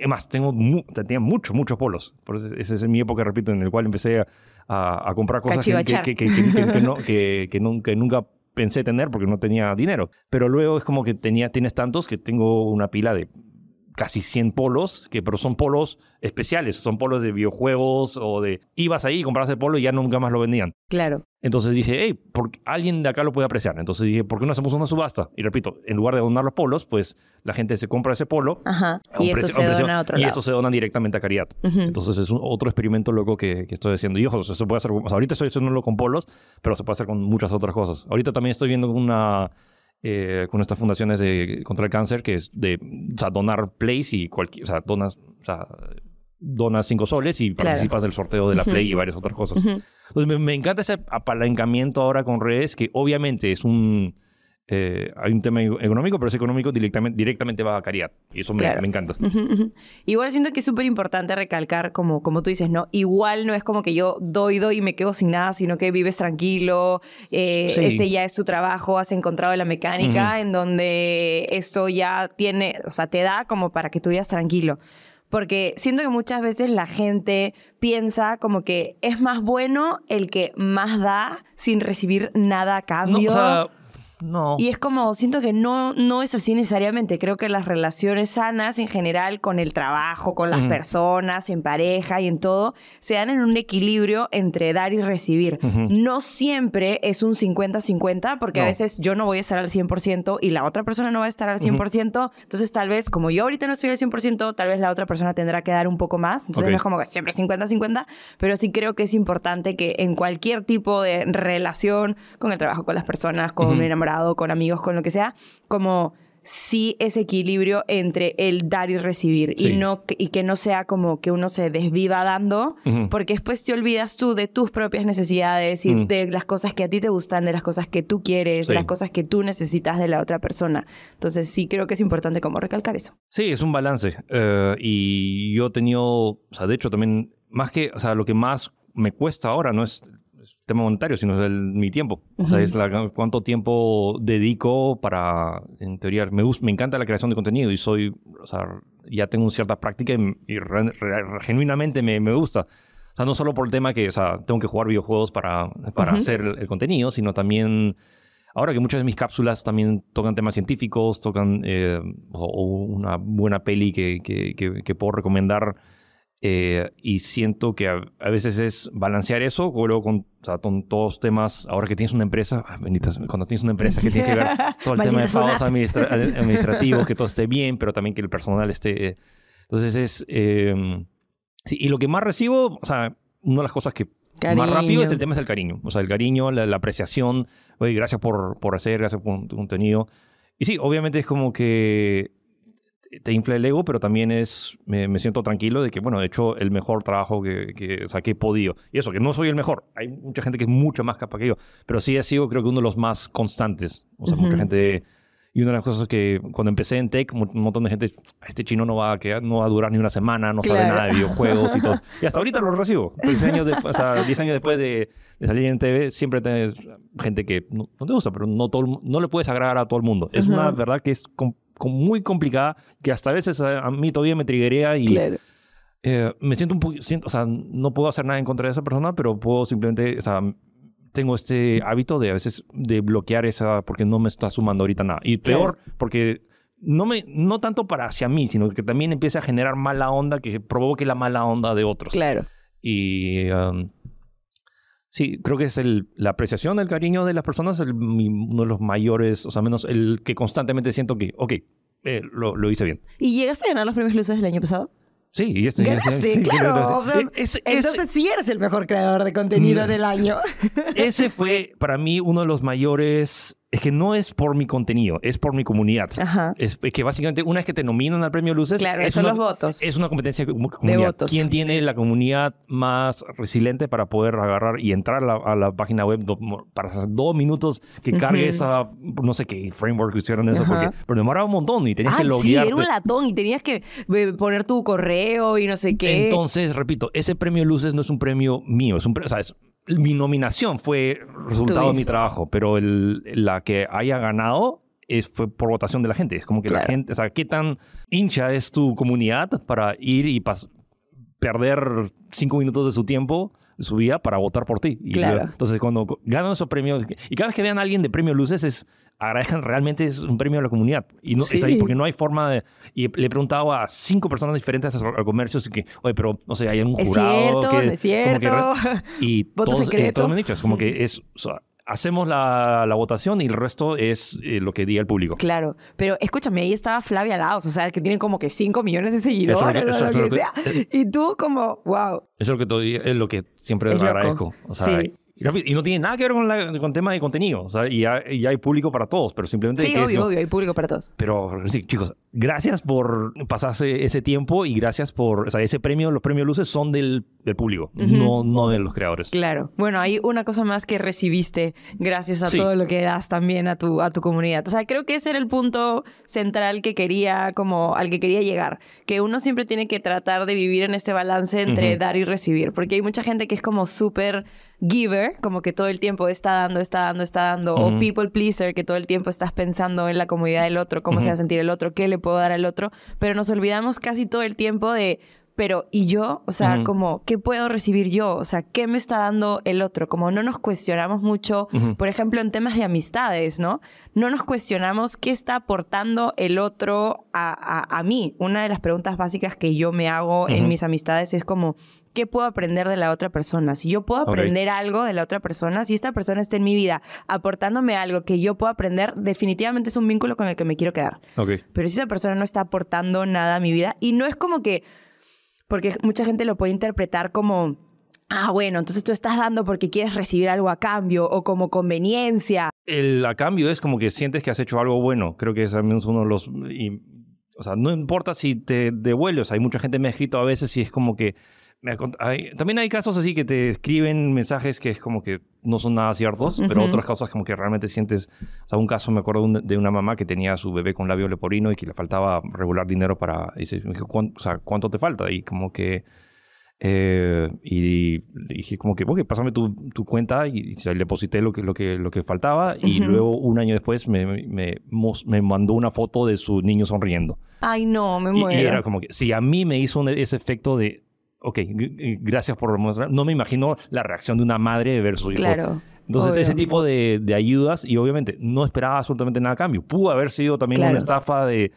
[SPEAKER 2] más, tengo tenía muchos, muchos polos. Por esa es mi época, repito, en el cual empecé a, comprar cosas que, que, que nunca pensé tener porque no tenía dinero. Pero luego es como que tenía, tienes tantos que tengo una pila de casi 100 polos, que pero son polos especiales, son polos de videojuegos o de... Ibas ahí y el polo y ya nunca más lo vendían. Claro. Entonces dije, hey, porque alguien de acá lo puede apreciar. Entonces dije, ¿por qué no hacemos una subasta? Y repito, en lugar de donar los polos, pues la gente se compra ese polo.
[SPEAKER 1] Ajá. Y eso se dona a Y eso se
[SPEAKER 2] dona directamente a caridad. Entonces es otro experimento loco que, estoy haciendo. Y ojo, eso puede hacer... O ahorita estoy haciéndolo con polos, pero se puede hacer con muchas otras cosas. Ahorita también estoy viendo una eh, con estas fundaciones de, contra el cáncer, que es de o donar plays y cualquier, o sea, donas, o sea, donas cinco soles y participas del sorteo de la Play y varias otras cosas. Entonces, me, encanta ese apalancamiento ahora con redes, que obviamente es un eh, hay un tema económico, pero ese económico directamente, directamente va a caridad Y eso me, encanta.
[SPEAKER 1] Igual siento que es súper importante recalcar, como, como tú dices, ¿no? Igual no es como que yo doido y me quedo sin nada, sino que vives tranquilo, eh, este ya es tu trabajo, has encontrado la mecánica en donde esto ya tiene, o sea, te da como para que tú vivas tranquilo porque siento que muchas veces la gente piensa como que es más bueno el que más da sin recibir nada a cambio. o sea, y es como, siento que no, no es así necesariamente. Creo que las relaciones sanas en general con el trabajo, con las personas, en pareja y en todo, se dan en un equilibrio entre dar y recibir. No siempre es un 50-50 porque a veces yo no voy a estar al 100% y la otra persona no va a estar al 100%. Entonces tal vez como yo ahorita no estoy al 100%, tal vez la otra persona tendrá que dar un poco más. Entonces no es como que siempre 50-50, pero sí creo que es importante que en cualquier tipo de relación, con el trabajo, con las personas, con amor con amigos, con lo que sea, como sí ese equilibrio entre el dar y recibir y no y que no sea como que uno se desviva dando porque después te olvidas tú de tus propias necesidades y de las cosas que a ti te gustan de las cosas que tú quieres de las cosas que tú necesitas de la otra persona entonces sí creo que es importante como recalcar eso sí es
[SPEAKER 2] un balance eh, y yo he tenido o sea de hecho también más que o sea lo que más me cuesta ahora no es tema monetario, sino es mi tiempo. O sea, es cuánto tiempo dedico para, en teoría, me, me encanta la creación de contenido y soy, o sea, ya tengo cierta práctica y, genuinamente me, me, gusta. O sea, no solo por el tema que, o sea, tengo que jugar videojuegos para, para hacer el, contenido, sino también, ahora que muchas de mis cápsulas también tocan temas científicos, tocan eh, o, una buena peli que, que, que puedo recomendar eh, y siento que a, veces es balancear eso, luego con, o sea, todos temas, ahora que tienes una empresa, ah, benditas, cuando tienes una empresa que tienes que ver todo el tema de pagos administrativos, que todo esté bien, pero también que el personal esté... Eh, entonces es... Em, y lo que más recibo, o sea, una de las cosas que Más rápido es el tema es el cariño. O sea, el cariño, la, apreciación. gracias por, por hacer, gracias por tu contenido. Y sí, obviamente es como que te infla el ego, pero también es, me, siento tranquilo de que, bueno, de hecho el mejor trabajo que, que, he podido. Y eso, que no soy el mejor. Hay mucha gente que es mucho más capaz que yo, pero sí he sido, creo que, uno de los más constantes. O sea, mucha gente... Y una de las cosas que cuando empecé en tech, un montón de gente, ah, este chino no va a, quedar, no va a durar ni una semana, no sabe nada de videojuegos y todo. Y hasta ahorita lo recibo. 10 años, o sea, 10 años después de, salir en TV, siempre tienes gente que no, te gusta, pero no, todo, no le puedes agradar a todo el mundo. Es una verdad que es muy complicada que hasta a veces a, mí todavía me triguería y claro. Eh, me siento un poco, o sea, no puedo hacer nada en contra de esa persona, pero puedo simplemente, o sea, tengo este hábito de a veces de bloquear esa porque no me está sumando ahorita nada. Y peor, porque no me no tanto para hacia mí, sino que también empieza a generar mala onda que provoque la mala onda de otros. Claro. Y um, Sí, creo que es el, la apreciación, el cariño de las personas, uno de los mayores, o sea, menos el que constantemente siento que, ok, eh, lo, hice bien.
[SPEAKER 1] ¿Y llegaste a ganar los premios luces del año pasado?
[SPEAKER 2] Sí, y este, Ganaste, claro. entonces sí eres
[SPEAKER 1] el mejor creador de contenido mm. del año.
[SPEAKER 2] Ese fue para mí uno de los mayores es que no es por mi contenido, es por mi comunidad. Es, que básicamente una vez que te nominan al premio Luces, claro, es, los votos. es una competencia de comunidad. de votos. ¿Quién tiene la comunidad más resiliente para poder agarrar y entrar a la, página web para hacer dos minutos que cargue esa, no sé qué framework que hicieron eso, porque, pero demoraba un montón y tenías que Ah, Sí, era un
[SPEAKER 1] latón y tenías que eh, poner tu correo y no sé qué. Entonces,
[SPEAKER 2] repito, ese premio Luces no es un premio mío, es un, o sea, mi nominación fue resultado de mi trabajo, pero la que haya ganado es, fue por votación de la gente. Es como que la gente, o sea, ¿qué tan hincha es tu comunidad para ir y perder cinco minutos de su tiempo su vida para votar por ti. Y entonces, cuando ganan esos premios, y cada vez que vean a alguien de premio Luces, es, agradezcan realmente es un premio a la comunidad. Y no, ahí porque no hay forma de... Y le he preguntado a cinco personas diferentes al comercio, y que, oye, pero, no sé, hay un jurado... Es cierto, es cierto. y todos, eh, todos, me dicho, es como que es hacemos la, la, votación y el resto es eh, lo que diga el público. Claro,
[SPEAKER 1] pero escúchame, ahí estaba Flavia Laos, o sea, que tiene como que 5 millones de seguidores, lo que, sea. y tú como, wow.
[SPEAKER 2] Eso es lo que, es lo que siempre agradezco. O sea, sí. Y no tiene nada que ver con, la, con de contenido. O sea, y, hay, público para todos, pero simplemente. Sí, obvio, obvio,
[SPEAKER 1] hay público para todos.
[SPEAKER 2] Pero sí, chicos, gracias por pasarse ese tiempo y gracias por, o sea, ese premio, los premios luces son del, público, no, no de los creadores.
[SPEAKER 1] Claro. Bueno, hay una cosa más que recibiste gracias a todo lo que das también a tu, a tu comunidad. O sea, creo que ese era el punto central que quería, como al que quería llegar, que uno siempre tiene que tratar de vivir en este balance entre dar y recibir, porque hay mucha gente que es como súper giver, como que todo el tiempo está dando, está dando, está dando, o people pleaser, que todo el tiempo estás pensando en la comunidad del otro, cómo se va a sentir el otro, qué le puedo dar al otro, pero nos olvidamos casi todo el tiempo de, pero ¿y yo? O sea, como, ¿qué puedo recibir yo? O sea, ¿qué me está dando el otro? Como no nos cuestionamos mucho, por ejemplo, en temas de amistades, ¿no? No nos cuestionamos qué está aportando el otro a, mí. Una de las preguntas básicas que yo me hago en mis amistades es como, qué puedo aprender de la otra persona. Si yo puedo aprender algo de la otra persona, si esta persona está en mi vida aportándome algo que yo puedo aprender, definitivamente es un vínculo con el que me quiero quedar. Pero si esa persona no está aportando nada a mi vida, y no es como que, porque mucha gente lo puede interpretar como, ah, bueno, entonces tú estás dando porque quieres recibir algo a cambio o como conveniencia.
[SPEAKER 2] El a cambio es como que sientes que has hecho algo bueno. Creo que es al menos uno de los... o sea, no importa si te devuelves. Hay mucha gente me ha escrito a veces y es como que también hay casos así que te escriben mensajes que es como que no son nada ciertos, pero otras cosas como que realmente sientes. O sea, un caso me acuerdo de una mamá que tenía a su bebé con labio leporino y que le faltaba regular dinero para. Y me dijo, o sea, ¿cuánto te falta? Y como que. Eh, y, dije como que, ok, pásame tu, cuenta y, le deposité lo que, lo que, lo que faltaba y luego un año después me, me, me, mandó una foto de su niño sonriendo.
[SPEAKER 1] Ay, no, me muero. Y, era
[SPEAKER 2] como que, si a mí me hizo e-, ese efecto de, ok, eh, gracias por mostrar. No me imagino la reacción de una madre de ver su hijo. Claro. Entonces, ese tipo de, ayudas, y obviamente no esperaba absolutamente nada a cambio. Pudo haber sido también una estafa de.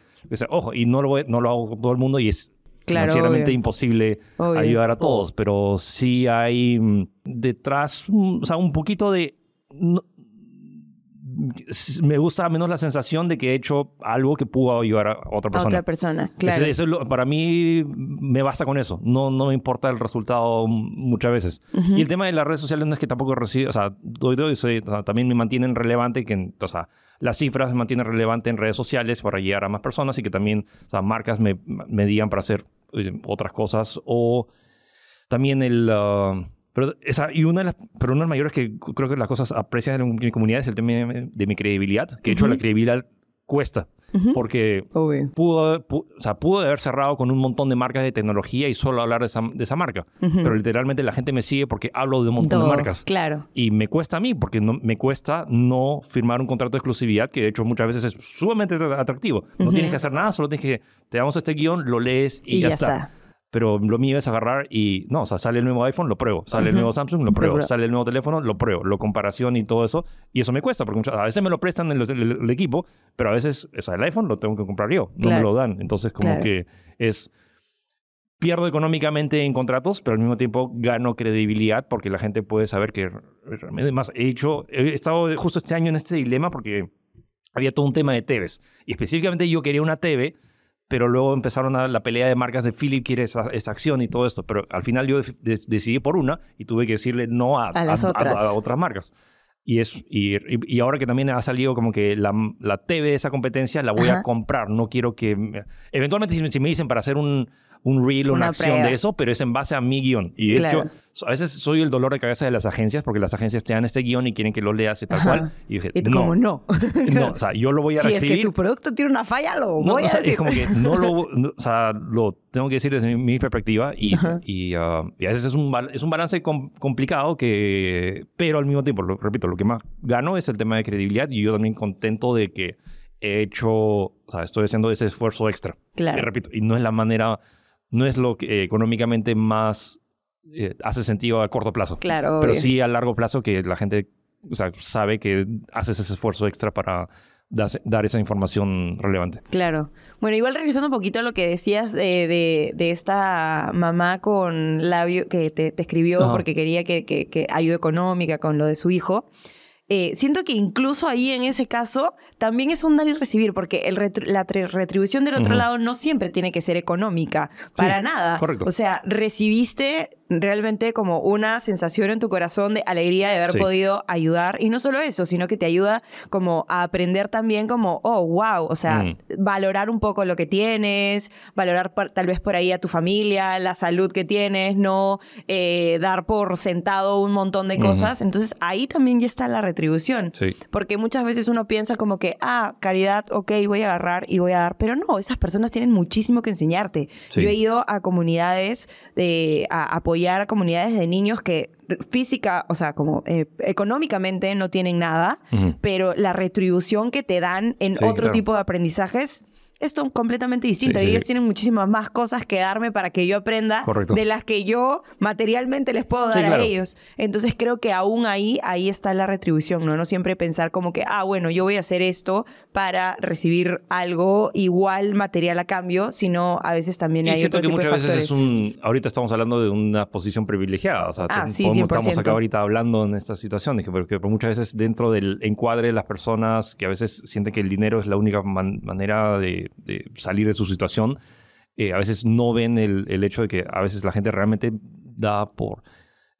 [SPEAKER 2] O ojo, y no lo, no lo hago con todo el mundo y es claro, imposible ayudar a todos, pero sí hay mm, detrás, mm, o sea, un poquito de me gusta menos la sensación de que he hecho algo que pudo ayudar a otra persona. persona, claro. para mí me basta con eso. No, no me importa el resultado muchas veces. Y el tema de las redes sociales no es que tampoco recibo, o sea, doy, soy, también me mantienen relevante, que, o sea, las cifras me mantienen relevante en redes sociales para llegar a más personas y que también, marcas me, me digan para hacer otras cosas. O también el... Ah, pero, esa, y una de las, pero una de las mayores que creo que las cosas aprecian en mi comunidad es el tema de mi credibilidad, que de hecho la credibilidad cuesta, porque pudo, o sea, pudo, haber cerrado con un montón de marcas de tecnología y solo hablar de esa, marca, pero literalmente la gente me sigue porque hablo de un montón de marcas. Claro. Y me cuesta a mí, porque no, me cuesta no firmar un contrato de exclusividad, que de hecho muchas veces es sumamente atractivo. No tienes que hacer nada, solo tienes que, te damos este guión, lo lees y, ya, está pero lo mío es agarrar y, no, o sea, sale el nuevo iPhone, lo pruebo, sale el nuevo Samsung, lo pruebo, sale el nuevo teléfono, lo pruebo, lo comparación y todo eso, y eso me cuesta, porque a veces me lo prestan el, equipo, pero a veces, o sea, el iPhone lo tengo que comprar yo, no me lo dan, entonces como que es... Pierdo económicamente en contratos, pero al mismo tiempo gano credibilidad porque la gente puede saber que realmente, además, he hecho, he estado justo este año en este dilema porque había todo un tema de TVs. Y específicamente yo quería una TV pero luego empezaron a la pelea de marcas de Philip quiere esa, acción y todo esto, pero al final yo decidí por una y tuve que decirle no a, otras. marcas. Y, es, y, y, ahora que también ha salido como que la, la TV de esa competencia, la voy a comprar. No quiero que... Eventualmente si me dicen para hacer un, un reel o una, acción de eso, pero es en base a mi guión. Y hecho, a veces soy el dolor de cabeza de las agencias porque las agencias te dan este guión y quieren que lo leas y tal cual. Y dije, Como no. no, o sea, yo lo voy a Si es que tu
[SPEAKER 1] producto tiene una falla, lo voy a decir. Es como que no lo,
[SPEAKER 2] o sea, lo tengo que decir desde mi, perspectiva y, ah, y, a veces es un, es un balance complicado que, pero al mismo tiempo, lo, repito, lo que más gano es el tema de credibilidad y yo también contento de que he hecho, o sea, estoy haciendo ese esfuerzo extra. Claro. Y repito, y no es la manera no es lo que económicamente más eh, hace sentido a corto plazo. Claro. Pero sí a largo plazo que la gente sabe que haces ese esfuerzo extra para dar esa información relevante.
[SPEAKER 1] Claro. Bueno, igual regresando un poquito a lo que decías de, esta mamá con labio que te, escribió porque quería que, que ayuda económica con lo de su hijo. Eh, siento que incluso ahí en ese caso también es un dar y recibir, porque el la retribución del otro lado no siempre tiene que ser económica, para nada. O sea, recibiste realmente como una sensación en tu corazón de alegría de haber podido ayudar. Y no solo eso, sino que te ayuda como a aprender también como, oh, wow, o sea, mm. valorar un poco lo que tienes, valorar tal vez por ahí a tu familia, la salud que tienes, no eh, dar por sentado un montón de cosas. Entonces ahí también ya está la retribución. Porque muchas veces uno piensa como que, ah, caridad, ok, voy a agarrar y voy a dar. Pero no, esas personas tienen muchísimo que enseñarte. Yo he ido a comunidades de, a apoyar a comunidades de niños que física, o sea, como eh, económicamente no tienen nada, pero la retribución que te dan en otro tipo de aprendizajes es completamente distinto. Ellos tienen muchísimas más cosas que darme para que yo aprenda de las que yo materialmente les puedo dar a ellos. Entonces creo que aún ahí, ahí está la retribución, ¿no? No siempre pensar como que, ah, bueno, yo voy a hacer esto para recibir algo igual material a cambio, sino a veces también y hay siento que muchas veces es
[SPEAKER 2] un, ahorita estamos hablando de una posición privilegiada, o sea, ah, sí, estamos acá ahorita hablando en estas situaciones, que, que muchas veces dentro del encuadre de las personas que a veces sienten que el dinero es la única manera de salir de su situación, eh, a veces no ven el, el, hecho de que a veces la gente realmente da por,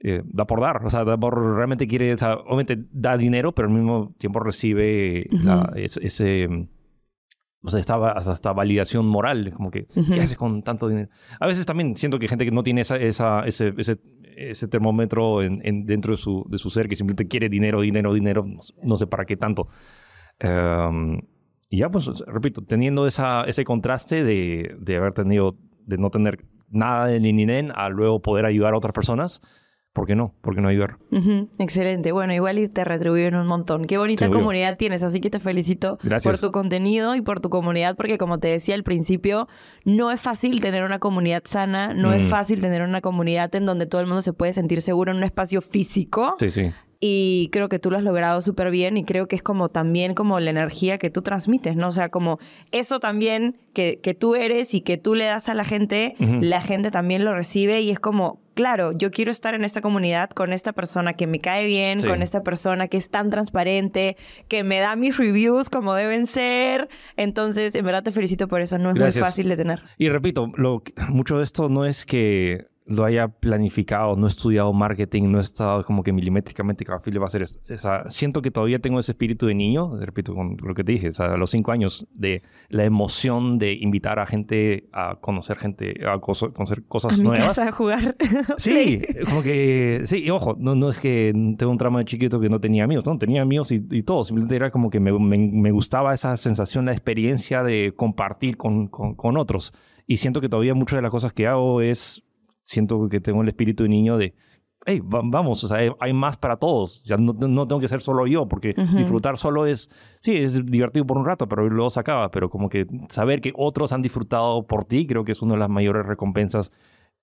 [SPEAKER 2] eh, da por dar, o sea, da por, realmente quiere, obviamente da dinero, pero al mismo tiempo recibe ese... O sea, hasta, validación moral, como que, ¿qué haces con tanto dinero? A veces también siento que gente que no tiene esa, ese, ese, ese, termómetro en, dentro de su, de su ser, que simplemente quiere dinero, dinero, dinero, no, sé para qué tanto. Em, y ya, pues, repito, teniendo esa, ese contraste de, de, haber tenido, de no tener nada de Nininen a luego poder ayudar a otras personas, ¿por qué no? ¿Por qué no ayudar?
[SPEAKER 1] Excelente. Bueno, igual y te retribuyen un montón. Qué bonita comunidad tienes, así que te felicito por tu contenido y por tu comunidad, porque como te decía al principio, no es fácil tener una comunidad sana, no es mm. fácil tener una comunidad en donde todo el mundo se puede sentir seguro en un espacio físico. Sí, sí y creo que tú lo has logrado súper bien y creo que es como también como la energía que tú transmites, ¿no? O sea, como eso también que, que tú eres y que tú le das a la gente, la gente también lo recibe y es como, claro, yo quiero estar en esta comunidad con esta persona que me cae bien, con esta persona que es tan transparente, que me da mis reviews como deben ser. Entonces, en verdad te felicito por eso, no es muy fácil de tener.
[SPEAKER 2] Y repito, mucho de esto no es que lo haya planificado, no he estudiado marketing, no he estado como que milimétricamente cada le va a hacer esto. O sea, siento que todavía tengo ese espíritu de niño, repito con lo que te dije, o sea, a los cinco años, de la emoción de invitar a gente a conocer gente, a conocer cosas nuevas. a
[SPEAKER 1] jugar. sí,
[SPEAKER 2] como que, sí, y ojo, no, no es que tengo un tramo de chiquito que no tenía amigos, no, tenía amigos y, todo, simplemente era como que me, gustaba esa sensación, la experiencia de compartir con, con otros. Y siento que todavía muchas de las cosas que hago es siento que tengo el espíritu de niño de, hey, vamos, o sea, hay más para todos. Ya no, no tengo que ser solo yo, porque disfrutar solo es, sí, es divertido por un rato, pero luego se acaba. Pero como que saber que otros han disfrutado por ti, creo que es una de las mayores recompensas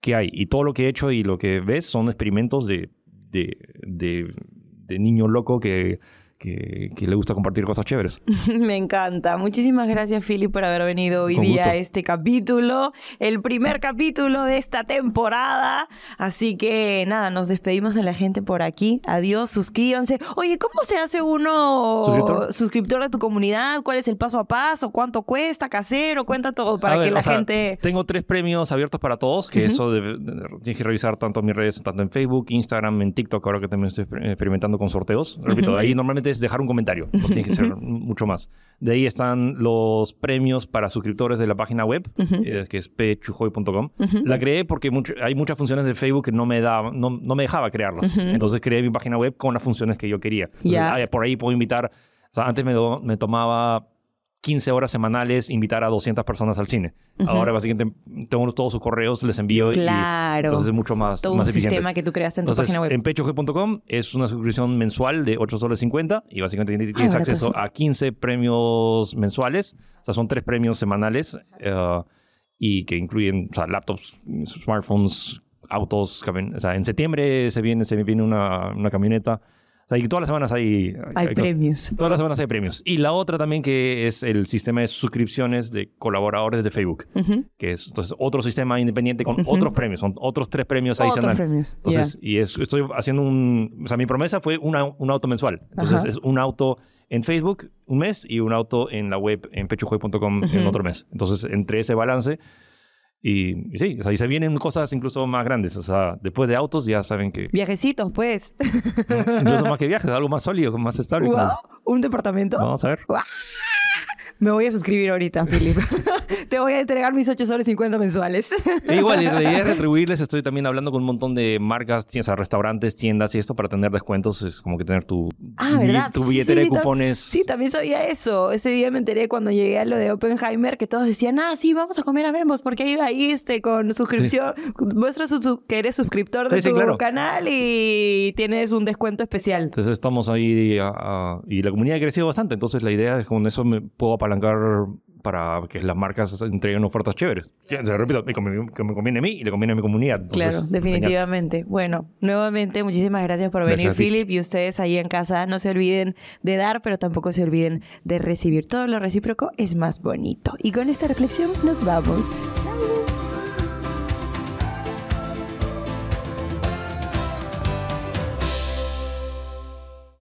[SPEAKER 2] que hay. Y todo lo que he hecho y lo que ves son experimentos de, de, de, de niño loco que que, le gusta compartir cosas chéveres.
[SPEAKER 1] Me encanta. Muchísimas gracias, Philip, por haber venido hoy día a este capítulo, el primer capítulo de esta temporada. Así que nada, nos despedimos de la gente por aquí. Adiós, suscríbanse. Oye, ¿cómo se hace uno suscriptor, de tu comunidad? ¿Cuál es el paso a paso? ¿Cuánto cuesta? ¿Casero? Cuenta todo para que la gente...
[SPEAKER 2] tengo tres premios abiertos para todos, que eso debe tienes que revisar tanto en mis redes, tanto en Facebook, Instagram, en TikTok, ahora que también estoy experimentando con sorteos. Repito, ahí normalmente es dejar un comentario, no tiene que ser mucho más. De ahí están los premios para suscriptores de la página web, eh, que es pchujoy.com. La creé porque hay muchas funciones de Facebook que no me, no, me dejaba crearlas. Entonces creé mi página web con las funciones que yo quería. Ah, por ahí puedo invitar. antes me, me tomaba 15 horas semanales, invitar a 200 personas al cine. Ahora básicamente tengo todos sus correos, les envío y entonces es mucho más Todo un sistema que
[SPEAKER 1] tú creaste en tu página web.
[SPEAKER 2] En pechog.com es una suscripción mensual de 8 dólares 50 y básicamente tienes acceso pues, a 15 premios mensuales, o sea, son tres premios semanales eh, y que incluyen laptops, smartphones, autos, o sea, en septiembre se viene se viene una, una camioneta todas las semanas hay... premios. Todas las semanas hay premios. Y la otra también que es el sistema de suscripciones de colaboradores de Facebook, que es entonces otro sistema independiente con otros premios, son otros tres premios adicionales. Otros premios. Entonces, y estoy haciendo un... O sea, mi promesa fue una, un auto mensual. Entonces, es un auto en Facebook un mes y un auto en la web en pechujoy.com en otro mes. Entonces, entre ese balance y, sí, o sea, y se vienen cosas incluso más grandes. O sea, después de autos ya saben que...
[SPEAKER 1] Viajecitos, pues. Mm,
[SPEAKER 2] incluso más que viajes, algo más sólido, más estable.
[SPEAKER 1] ¿Un departamento? Vamos a ver. Me voy a suscribir ahorita, Philip. te voy a entregar mis 8 soles 50 mensuales. E igual, y es
[SPEAKER 2] retribuirles. Estoy también hablando con un montón de marcas, o restaurantes, tiendas y esto para tener descuentos. Es como que tener tu, ah, tu billetera de cupones. Sí,
[SPEAKER 1] también sabía eso. Ese día me enteré cuando llegué a lo de Oppenheimer que todos decían, ah, sí, vamos a comer a Vemos porque ahí, ahí este, con suscripción, muestra que eres suscriptor de tu canal y tienes un descuento especial.
[SPEAKER 2] Entonces estamos ahí ah, ah, y la comunidad ha crecido bastante. Entonces la idea es con eso me puedo apalancar para que las marcas entreguen ofertas chéveres. O repito, me conviene, a mí y le conviene a mi comunidad. claro, definitivamente.
[SPEAKER 1] Bueno, nuevamente muchísimas gracias por venir, Philip, y ustedes ahí en casa no se olviden de dar, pero tampoco se olviden de recibir. Todo lo recíproco es más bonito. Y con esta reflexión nos vamos. Chao.